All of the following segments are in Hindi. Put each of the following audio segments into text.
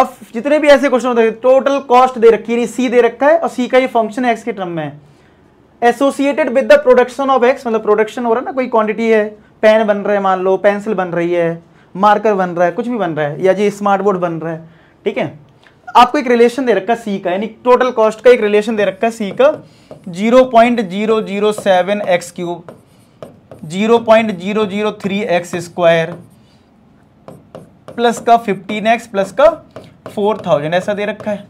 अब जितने भी ऐसे क्वेश्चन होते हैं टोटल कॉस्ट दे रखी है सी दे रखा है और सी का ये फंक्शन है एक्स के टर्म में associated with the production of X मतलब प्रोडक्शन हो रहा है ना कोई क्वांटिटी है पेन बन रहा है मान लो पेंसिल बन रही है मार्कर बन रहा है कुछ भी बन रहा है या जी स्मार्ट बोर्ड बन रहा है ठीक है आपको एक रिलेशन दे रखा है सी का यानी टोटल कॉस्ट का एक रिलेशन दे रखा है सी का zero point zero zero seven X cube zero point zero zero three X square plus का फिफ्टीन एक्स प्लस का फोर थाउजेंड ऐसा दे रखा है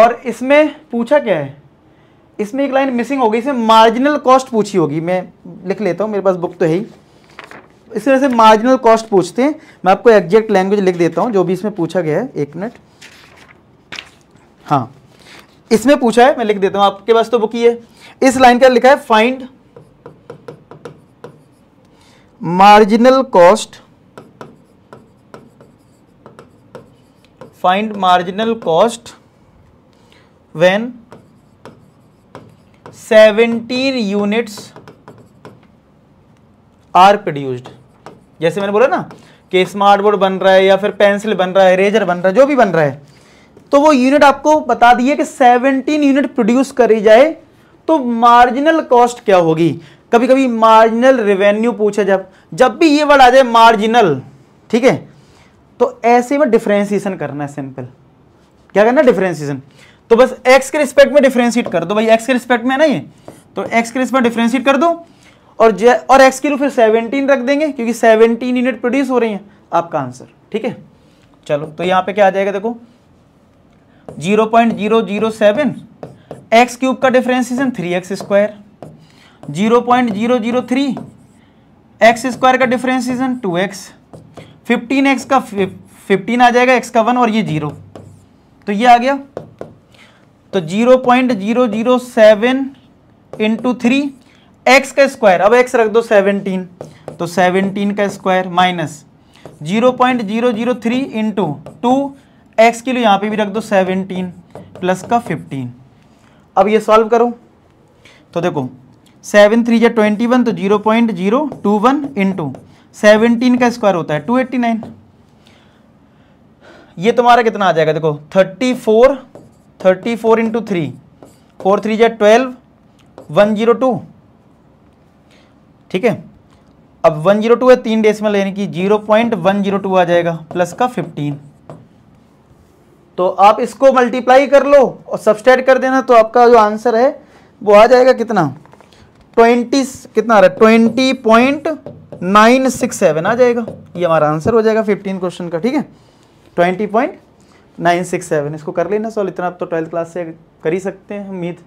और इसमें पूछा क्या है इसमें एक लाइन मिसिंग होगी इसमें मार्जिनल कॉस्ट पूछी होगी मैं लिख लेता हूँ मेरे पास बुक तो है ही इस तरह से मार्जिनल कॉस्ट पूछते हैं मैं आपको एग्जैक्ट लैंग्वेज लिख देता हूँ जो भी इसमें पूछा गया है एक मिनट हाँ इसमें पूछा है मैं लिख देता हूँ आपके पास तो बुक ही है इस लाइन का लिखा है find marginal cost find marginal cost when 17 units are produced जैसे मैंने बोला ना कि स्मार्ट बोर्ड बन रहा है या फिर पेंसिल बन रहा है इरेजर बन रहा है जो भी बन रहा है तो वो यूनिट आपको बता दिए कि 17 यूनिट प्रोड्यूस करी जाए तो मार्जिनल कॉस्ट क्या होगी कभी कभी मार्जिनल रेवेन्यू पूछे जब जब भी ये वर्ड आ जाए मार्जिनल ठीक है तो ऐसे में डिफ्रेंसिएशन करना है सिंपल क्या करना डिफ्रेंसिएशन तो बस एक्स के रिस्पेक्ट में डिफ्रेंशिएट कर दो भाई एक्स के रिस्पेक्ट में है ना ये तो एक्स के रिस्पेक्ट डिफ्रेंशिएट कर दो और जे और एक्स की रू फिर सेवनटीन रख देंगे क्योंकि सेवनटीन यूनिट प्रोड्यूस हो रही है आपका आंसर ठीक है चलो तो यहां पे क्या आ जाएगा देखो zero point zero zero seven X cube का differentiation three X square zero point zero zero three X square का differentiation two X fifteen X का फिफ्टीन आ जाएगा एक्स का वन और ये जीरो तो ये आ गया तो zero point zero zero seven into three X का स्क्वायर अब एक्स रख दो सेवनटीन तो सेवनटीन का square minus zero point zero zero three into two X के लिए यहाँ पे भी रख दो सेवनटीन प्लस का फिफ्टीन अब ये सॉल्व करो तो देखो सेवन थ्री या ट्वेंटी वन तो zero point zero two one into seventeen का स्क्वायर होता है टू एट्टी नाइन ये तुम्हारा कितना आ जाएगा देखो thirty four thirty four into three four three जै ट्वेल्व वन जीरो टू ठीक है अब वन जीरो टू है तीन में लेने की zero point one zero two आ जाएगा प्लस का फिफ्टीन तो आप इसको मल्टीप्लाई कर लो और सब्सट्रैक्ट कर देना तो आपका जो आंसर है वो आ जाएगा कितना ट्वेंटी कितना आ रहा है twenty point nine six seven आ जाएगा ये हमारा आंसर हो जाएगा फिफ्टीन क्वेश्चन का ठीक है twenty point nine six seven इसको कर लेना सॉल्व इतना आप तो ट्वेल्थ क्लास से कर ही सकते हैं उम्मीद